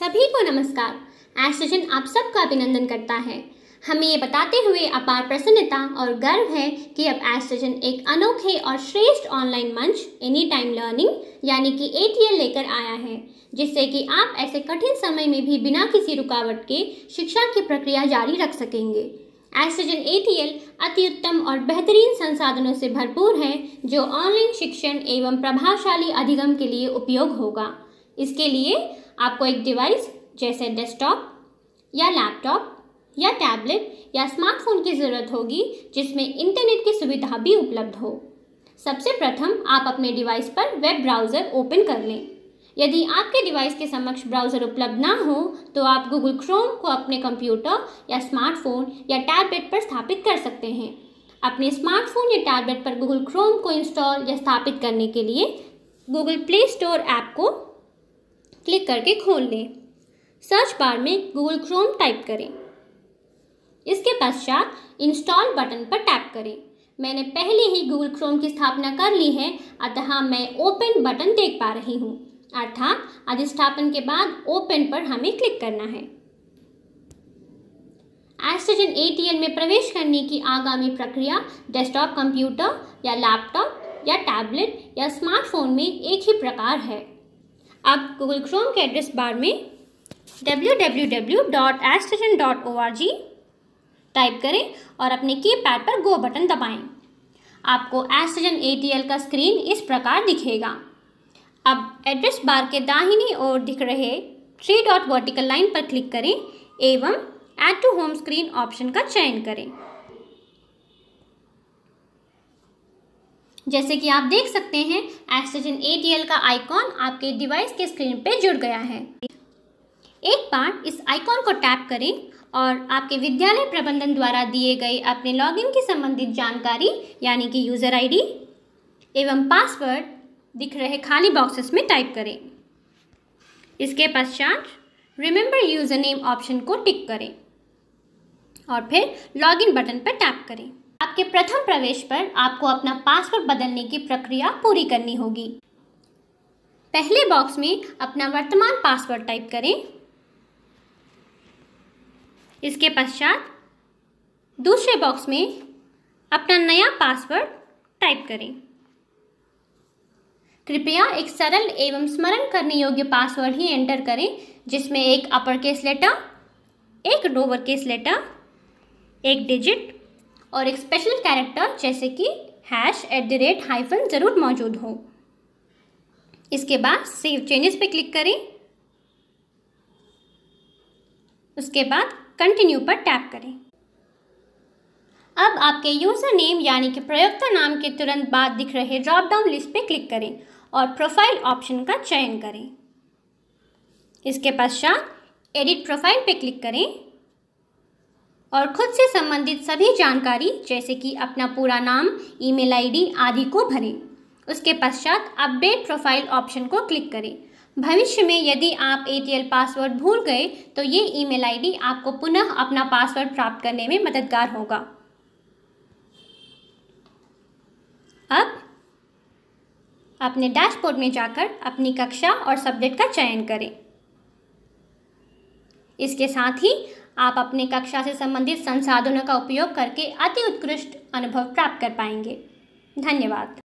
सभी को नमस्कार एस्ट्रोजन आप सबका अभिनंदन करता है हमें ये बताते हुए अपार प्रसन्नता और गर्व है कि अब एस्ट्रोजन एक अनोखे और श्रेष्ठ ऑनलाइन मंच एनी टाइम लर्निंग यानी कि ए लेकर आया है जिससे कि आप ऐसे कठिन समय में भी बिना किसी रुकावट के शिक्षा की प्रक्रिया जारी रख सकेंगे एस्ट्रोजन अति उत्तम और बेहतरीन संसाधनों से भरपूर है जो ऑनलाइन शिक्षण एवं प्रभावशाली अधिगम के लिए उपयोग होगा इसके लिए आपको एक डिवाइस जैसे डेस्कटॉप या लैपटॉप या टैबलेट या स्मार्टफोन की ज़रूरत होगी जिसमें इंटरनेट की सुविधा भी उपलब्ध हो सबसे प्रथम आप अपने डिवाइस पर वेब ब्राउज़र ओपन कर लें यदि आपके डिवाइस के समक्ष ब्राउज़र उपलब्ध ना हो तो आप गूगल क्रोम को अपने कंप्यूटर या स्मार्टफोन या टैबलेट पर स्थापित कर सकते हैं अपने स्मार्टफोन या टैबलेट पर गूगल क्रोम को इंस्टॉल या स्थापित करने के लिए गूगल प्ले स्टोर ऐप को क्लिक करके खोल लें सर्च बार में गूगल क्रोम टाइप करें इसके पश्चात इंस्टॉल बटन पर टैप करें मैंने पहले ही गूगल क्रोम की स्थापना कर ली है अतः मैं ओपन बटन देख पा रही हूँ अर्थात अधिष्ठापन के बाद ओपन पर हमें क्लिक करना है एस्ट्रोजन एटीएल में प्रवेश करने की आगामी प्रक्रिया डेस्कटॉप कंप्यूटर या लैपटॉप या टैबलेट या स्मार्टफोन में एक ही प्रकार है आप गूगल क्रोम के एड्रेस बार में www.adstation.org टाइप करें और अपने की पैड पर गो बटन दबाएं। आपको एस्ट्रोजन एटीएल का स्क्रीन इस प्रकार दिखेगा अब एड्रेस बार के दाहिनी ओर दिख रहे थ्री डॉट वर्टिकल लाइन पर क्लिक करें एवं add to home screen option का चयन करें जैसे कि आप देख सकते हैं एक्सीजन ए का आइकॉन आपके डिवाइस के स्क्रीन पर जुड़ गया है एक बार इस आइकॉन को टैप करें और आपके विद्यालय प्रबंधन द्वारा दिए गए अपने लॉगिन की संबंधित जानकारी यानी कि यूज़र आईडी एवं पासवर्ड दिख रहे खाली बॉक्सेस में टाइप करें इसके पश्चात रिमेंबर यूज़र नेम ऑप्शन को टिक करें और फिर लॉगिन बटन पर टैप करें आपके प्रथम प्रवेश पर आपको अपना पासवर्ड बदलने की प्रक्रिया पूरी करनी होगी पहले बॉक्स में अपना वर्तमान पासवर्ड टाइप करें इसके पश्चात दूसरे बॉक्स में अपना नया पासवर्ड टाइप करें कृपया एक सरल एवं स्मरण करने योग्य पासवर्ड ही एंटर करें जिसमें एक अपर केस लेटर एक लोअर केस लेटर एक डिजिट और एक स्पेशल कैरेक्टर जैसे कि hash at the rate hyphen ज़रूर मौजूद हो इसके बाद सेव चेंजेस पे क्लिक करें उसके बाद कंटिन्यू पर टैप करें अब आपके यूज़र नेम यानी कि प्रयोक्ता नाम के तुरंत बाद दिख रहे ड्रॉप डाउन लिस्ट पे क्लिक करें और प्रोफाइल ऑप्शन का चयन करें इसके पश्चात एडिट प्रोफाइल पे क्लिक करें और खुद से संबंधित सभी जानकारी जैसे कि अपना पूरा नाम ईमेल आईडी आदि को भरें उसके पश्चात अपडेट प्रोफाइल ऑप्शन को क्लिक करें भविष्य में यदि आप एटीएल पासवर्ड भूल गए तो ये ईमेल आईडी आपको पुनः अपना पासवर्ड प्राप्त करने में मददगार होगा अब अपने डैशबोर्ड में जाकर अपनी कक्षा और सब्जेक्ट का चयन करें इसके साथ ही आप अपने कक्षा से संबंधित संसाधनों का उपयोग करके अति उत्कृष्ट अनुभव प्राप्त कर पाएंगे धन्यवाद